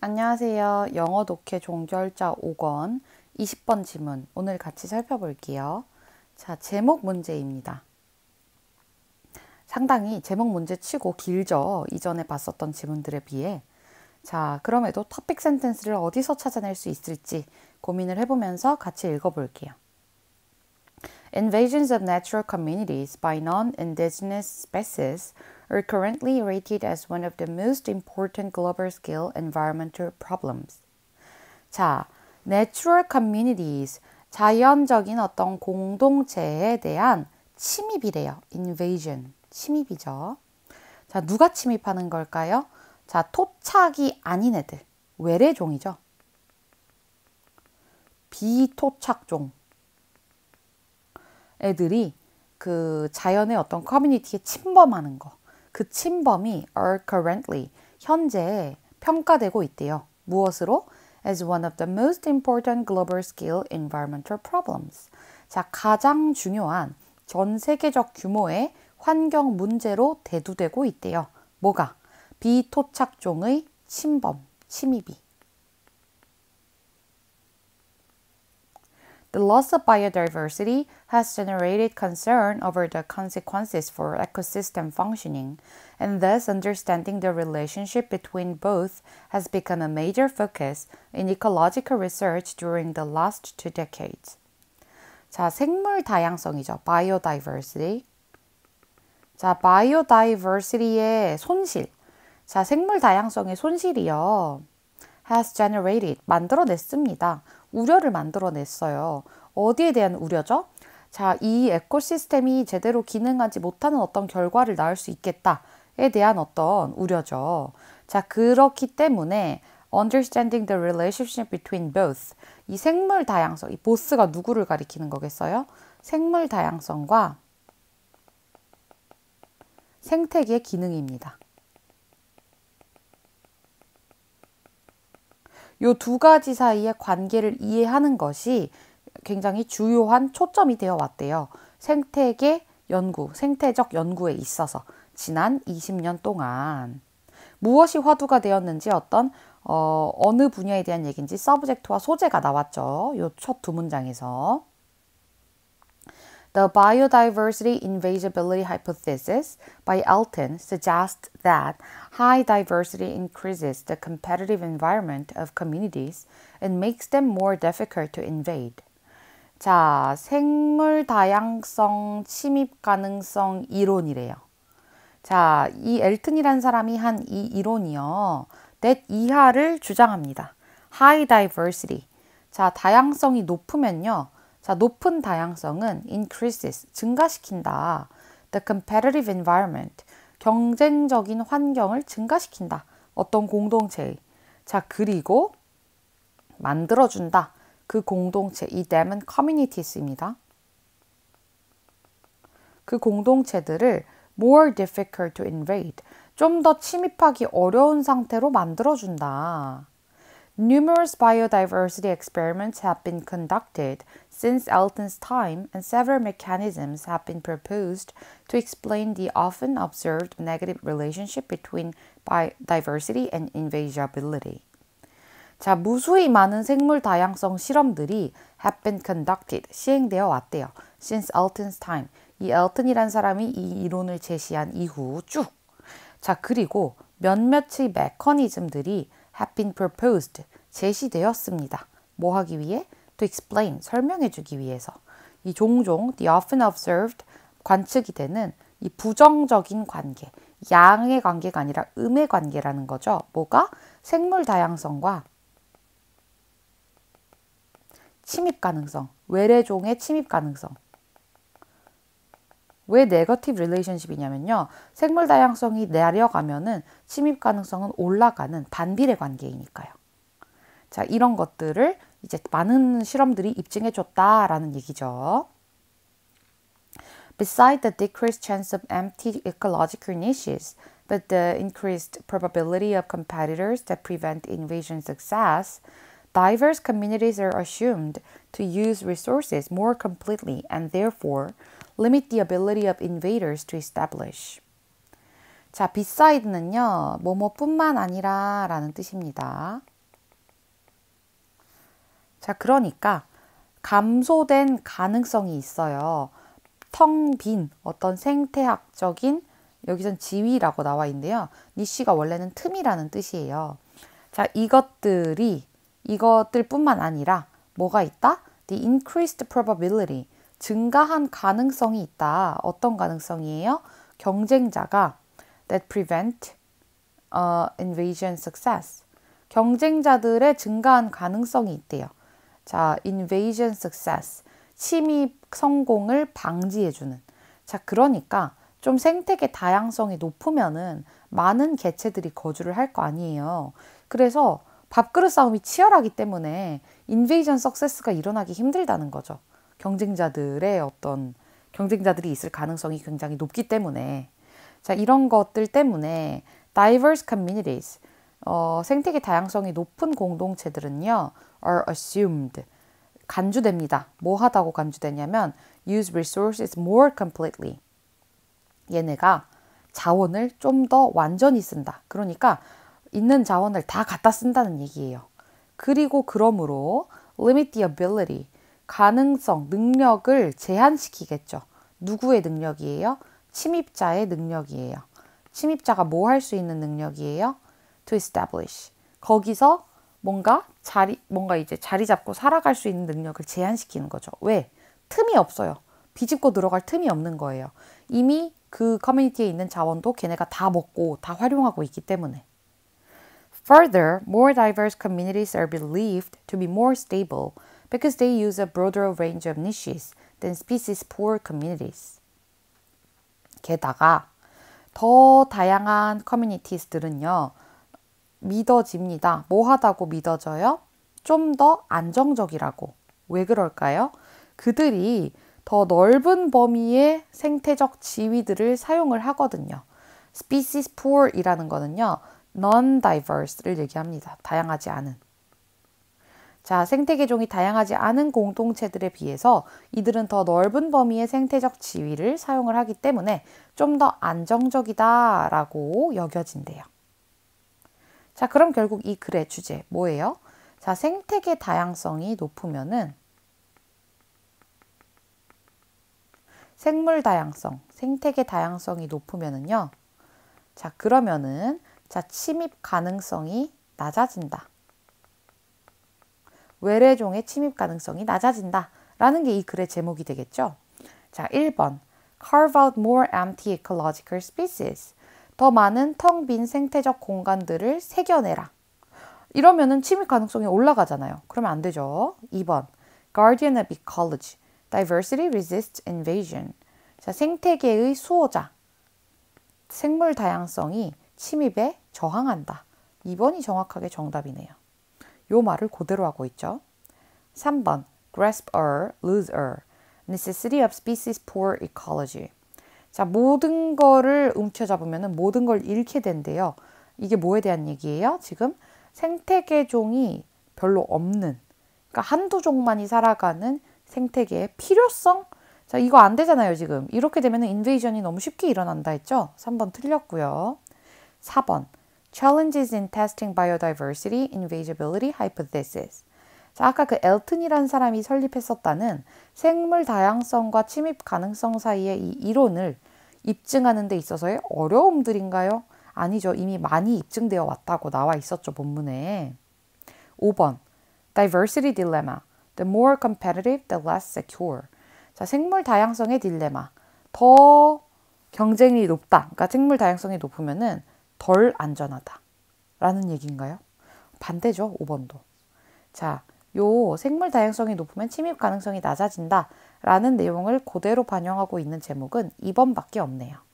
안녕하세요. 영어 독해 종결자 5권 20번 지문 오늘 같이 살펴볼게요. 자, 제목 문제입니다. 상당히 제목 문제치고 길죠. 이전에 봤었던 지문들에 비해. 자, 그럼에도 토픽 센텐스를 어디서 찾아낼 수 있을지 고민을 해보면서 같이 읽어볼게요. Invasions of natural communities by non-indigenous species are currently rated as one of the most important global scale environmental problems. 자, natural communities, 자연적인 어떤 공동체에 대한 침입이래요. invasion, 침입이죠. 자, 누가 침입하는 걸까요? 자, 토착이 아닌 애들, 외래종이죠. 비토착종. 애들이 그 자연의 어떤 커뮤니티에 침범하는 거. 그 침범이 are currently 현재 평가되고 있대요. 무엇으로? as one of the most important global scale environmental problems. 자, 가장 중요한 전 세계적 규모의 환경 문제로 대두되고 있대요. 뭐가? 비토착종의 침범, 침입이. The loss of biodiversity has generated concern over the consequences for ecosystem functioning, and thus understanding the relationship between both has become a major focus in ecological research during the last two decades. 자, 생물 다양성이죠. biodiversity. 자, biodiversity의 손실. 자, 생물 다양성의 손실이요. has generated 만들어냈습니다. 우려를 만들어냈어요. 어디에 대한 우려죠? 자, 이 에코시스템이 제대로 기능하지 못하는 어떤 결과를 낳을 수 있겠다에 대한 어떤 우려죠. 자, 그렇기 때문에 understanding the relationship between both 이 생물 다양성, 이 보스가 누구를 가리키는 거겠어요? 생물 다양성과 생태계 기능입니다. 요 두 가지 사이의 관계를 이해하는 것이 굉장히 주요한 초점이 되어 왔대요. 생태계 연구, 생태적 연구에 있어서 지난 20년 동안 무엇이 화두가 되었는지 어떤 어, 어느 분야에 대한 얘기인지 서브젝트와 소재가 나왔죠. 요 첫 두 문장에서. The biodiversity invasibility hypothesis by Elton suggests that high diversity increases the competitive environment of communities and makes them more difficult to invade. 자, 생물 다양성 침입 가능성 이론이래요. 자, 이엘튼이라는 사람이 한 이 이론이요. 넷 이하를 주장합니다. high diversity. 자, 다양성이 높으면요. 자, 높은 다양성은 increases, 증가시킨다. the competitive environment. 경쟁적인 환경을 증가시킨다. 어떤 공동체의. 자, 그리고 만들어준다. 그 공동체, 이 them은 communities입니다. 그 공동체들을 more difficult to invade, 좀 더 침입하기 어려운 상태로 만들어준다. Numerous biodiversity experiments have been conducted since Elton's time, and several mechanisms have been proposed to explain the often observed negative relationship between biodiversity and invasibility. 자, 무수히 많은 생물 다양성 실험들이 have been conducted, 시행되어 왔대요. since Elton's time. 이 엘튼이란 사람이 이 이론을 제시한 이후 쭉. 자, 그리고 몇몇의 메커니즘들이 have been proposed, 제시되었습니다. 뭐 하기 위해? to explain, 설명해 주기 위해서. 이 종종 the often observed 관측이 되는 이 부정적인 관계, 양의 관계가 아니라 음의 관계라는 거죠. 뭐가? 생물 다양성과 침입 가능성, 외래종의 침입 가능성. 왜 네거티브 릴레이션십이냐면요. 생물 다양성이 내려가면은 침입 가능성은 올라가는 반비례 관계이니까요. 자, 이런 것들을 이제 많은 실험들이 입증해 줬다라는 얘기죠. Beside the decreased chance of empty ecological niches, but the increased probability of competitors that prevent invasion success, diverse communities are assumed to use resources more completely and therefore limit the ability of invaders to establish. 자, beside는요, 뭐뭐뿐만 아니라 라는 뜻입니다. 자, 그러니까 감소된 가능성이 있어요. 텅빈 어떤 생태학적인 여기선 지위라고 나와 있는데요. 니시가 원래는 틈이라는 뜻이에요. 자, 이것들이 이것들뿐만 아니라 뭐가 있다? The increased probability, 증가한 가능성이 있다. 어떤 가능성이에요? 경쟁자가 that prevent uh, invasion success. 경쟁자들의 증가한 가능성이 있대요. 자, invasion success. 침입 성공을 방지해주는. 자, 그러니까 좀 생태계 다양성이 높으면은 많은 개체들이 거주를 할 거 아니에요. 그래서 밥그릇 싸움이 치열하기 때문에 인베이전 석세스가 일어나기 힘들다는 거죠. 경쟁자들의 어떤 경쟁자들이 있을 가능성이 굉장히 높기 때문에 자 이런 것들 때문에 diverse communities 어, 생태계 다양성이 높은 공동체들은요 are assumed 간주됩니다. 뭐 하다고 간주되냐면 use resources more completely 얘네가 자원을 좀 더 완전히 쓴다. 그러니까 있는 자원을 다 갖다 쓴다는 얘기예요. 그리고 그러므로 limit the ability, 가능성, 능력을 제한시키겠죠. 누구의 능력이에요? 침입자의 능력이에요. 침입자가 뭐 할 수 있는 능력이에요? To establish. 거기서 뭔가 자리, 뭔가 이제 자리 잡고 살아갈 수 있는 능력을 제한시키는 거죠. 왜? 틈이 없어요. 비집고 들어갈 틈이 없는 거예요. 이미 그 커뮤니티에 있는 자원도 걔네가 다 먹고 다 활용하고 있기 때문에. Further, more diverse communities are believed to be more stable because they use a broader range of niches than species poor communities. 게다가 더 다양한 커뮤니티들은요. 믿어집니다. 뭐 하다고 믿어져요? 좀 더 안정적이라고. 왜 그럴까요? 그들이 더 넓은 범위의 생태적 지위들을 사용을 하거든요. species poor이라는 거는요. non-diverse를 얘기합니다. 다양하지 않은. 자, 생태계종이 다양하지 않은 공동체들에 비해서 이들은 더 넓은 범위의 생태적 지위를 사용을 하기 때문에 좀 더 안정적이다라고 여겨진대요. 자, 그럼 결국 이 글의 주제 뭐예요? 자, 생태계 다양성이 높으면은 생물 다양성, 생태계 다양성이 높으면은요. 자, 그러면은 자, 침입 가능성이 낮아진다. 외래종의 침입 가능성이 낮아진다. 라는 게 이 글의 제목이 되겠죠. 자, 1번. Carve out more empty ecological spaces. 더 많은 텅 빈 생태적 공간들을 새겨내라. 이러면은 침입 가능성이 올라가잖아요. 그러면 안 되죠. 2번. Guardian of Ecology. Diversity resists invasion. 자, 생태계의 수호자. 생물 다양성이 침입에 저항한다. 2번이 정확하게 정답이네요. 요 말을 그대로 하고 있죠. 3번 grasp or lose or necessity of species poor ecology. 자, 모든 거를 움켜잡으면 모든 걸 잃게 된대요. 이게 뭐에 대한 얘기예요? 지금 생태계종이 별로 없는, 그러니까 한두 종만이 살아가는 생태계의 필요성? 자, 이거 안 되잖아요, 지금. 이렇게 되면 인베이션이 너무 쉽게 일어난다 했죠? 3번 틀렸고요. 4번 Challenges in Testing Biodiversity Invasibility Hypothesis 자, 아까 그 엘튼이라는 사람이 설립했었다는 생물 다양성과 침입 가능성 사이의 이 이론을 입증하는 데 있어서의 어려움들인가요? 아니죠. 이미 많이 입증되어 왔다고 나와 있었죠. 본문에. 5번. Diversity Dilemma. The more competitive, the less secure. 자, 생물 다양성의 딜레마. 더 경쟁이 높다. 그러니까 생물 다양성이 높으면은 덜 안전하다. 라는 얘기인가요? 반대죠, 5번도. 자, 요 생물 다양성이 높으면 침입 가능성이 낮아진다. 라는 내용을 그대로 반영하고 있는 제목은 2번밖에 없네요.